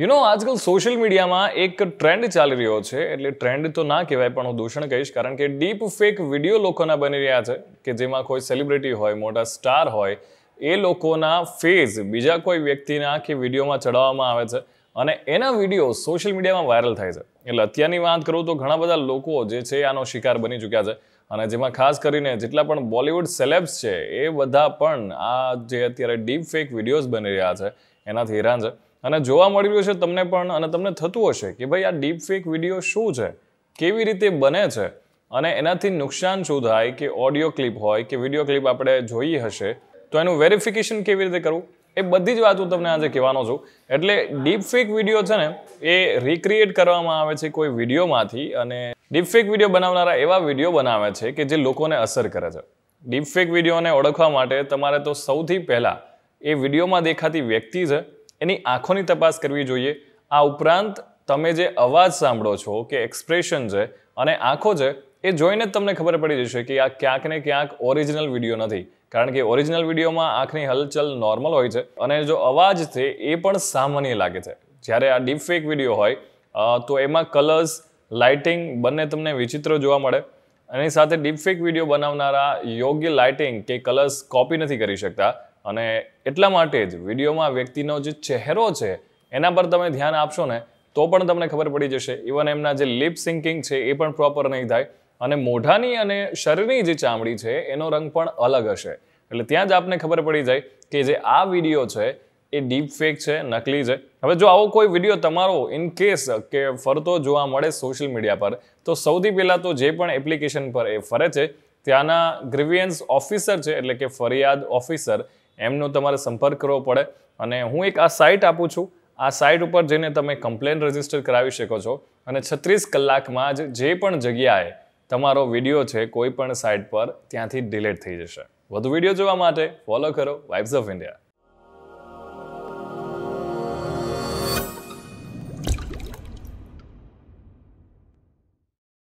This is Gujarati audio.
યુ નો આજકાલ સોશિયલ મીડિયામાં એક ટ્રેન્ડ ચાલી રહ્યો છે એટલે ટ્રેન્ડ તો ના કહેવાય પણ હું દૂષણ કહીશ કારણ કે ડીપ ફેક વિડીયો લોકોના બની રહ્યા છે કે જેમાં કોઈ સેલિબ્રિટી હોય મોટા સ્ટાર હોય એ લોકોના ફેઝ બીજા કોઈ વ્યક્તિના કે વિડીયોમાં ચડાવવામાં આવે છે અને એના વિડીયો સોશિયલ મીડિયામાં વાયરલ થાય છે એટલે અત્યારની વાત કરું તો ઘણા બધા લોકો જે છે આનો શિકાર બની ચૂક્યા છે અને જેમાં ખાસ કરીને જેટલા પણ બોલિવૂડ સેલેબ્સ છે એ બધા પણ આ જે અત્યારે ડીપ ફેક વિડીયોઝ બની રહ્યા છે એનાથી હેરાન છે અને જોવા મળી રહ્યું છે તમને પણ અને તમને થતું હશે કે ભાઈ આ ડીપ ફેક વિડીયો શું છે કેવી રીતે બને છે અને એનાથી નુકસાન શું થાય કે ઓડિયો ક્લિપ હોય કે વિડીયો ક્લિપ આપણે જોઈ હશે તો એનું વેરિફિકેશન કેવી રીતે કરવું એ બધી જ વાત હું તમને આજે કહેવાનો છું એટલે ડીપ ફેક વિડીયો છે ને એ રિક્રિએટ કરવામાં આવે છે કોઈ વિડીયોમાંથી અને ડીપ ફેક વિડીયો બનાવનારા એવા વિડીયો બનાવે છે કે જે લોકોને અસર કરે છે ડીપ ફેક વિડીયોને ઓળખવા માટે તમારે તો સૌથી પહેલાં એ વિડીયોમાં દેખાતી વ્યક્તિ છે એની આંખોની તપાસ કરવી જોઈએ આ ઉપરાંત તમે જે અવાજ સાંભળો છો કે એક્સપ્રેશન છે અને આંખો છે એ જોઈને જ તમને ખબર પડી જશે કે આ ક્યાંક ને ક્યાંક ઓરિજિનલ વિડીયો નથી કારણ કે ઓરિજિનલ વિડીયોમાં આંખની હલચલ નોર્મલ હોય છે અને જો અવાજ છે એ પણ સામાન્ય લાગે છે જ્યારે આ ડીપ ફેક વિડીયો હોય તો એમાં કલર્સ લાઇટિંગ બંને તમને વિચિત્ર જોવા મળે એની સાથે ડીપ ફેક વિડીયો બનાવનારા યોગ્ય લાઇટિંગ કે કલર્સ કોપી નથી કરી શકતા અને એટલા માટે જ વિડીયોમાં વ્યક્તિનો જે ચહેરો છે એના પર તમે ધ્યાન આપશો ને તો પણ તમને ખબર પડી જશે ઇવન એમના જે લિપ સિંકિંગ છે એ પણ પ્રોપર નહીં થાય અને મોઢાની અને શરીરની જે ચામડી છે એનો રંગ પણ અલગ હશે એટલે ત્યાં જ આપને ખબર પડી જાય કે જે આ વિડીયો છે એ ડીપ ફેક છે નકલી છે હવે જો આવો કોઈ વિડીયો તમારો ઇન કેસ કે ફરતો જોવા મળે સોશિયલ મીડિયા પર તો સૌથી પહેલાં તો જે પણ એપ્લિકેશન પર એ ફરે છે ત્યાંના ગ્રીવિયન્સ ઓફિસર છે એટલે કે ફરિયાદ ઓફિસર એમનો તમારે સંપર્ક કરવો પડે અને હું એક આ સાઇટ આપું છું આ સાઇટ ઉપર જઈને તમે કમ્પ્લેન રજિસ્ટર કરાવી શકો છો અને છત્રીસ કલાકમાં જ જે પણ જગ્યાએ તમારો વિડીયો છે કોઈ પણ સાઇટ પર ત્યાંથી ડિલેટ થઈ જશે વધુ વિડીયો જોવા માટે ફોલો કરો વાઇબ્સ ઓફ ઇન્ડિયા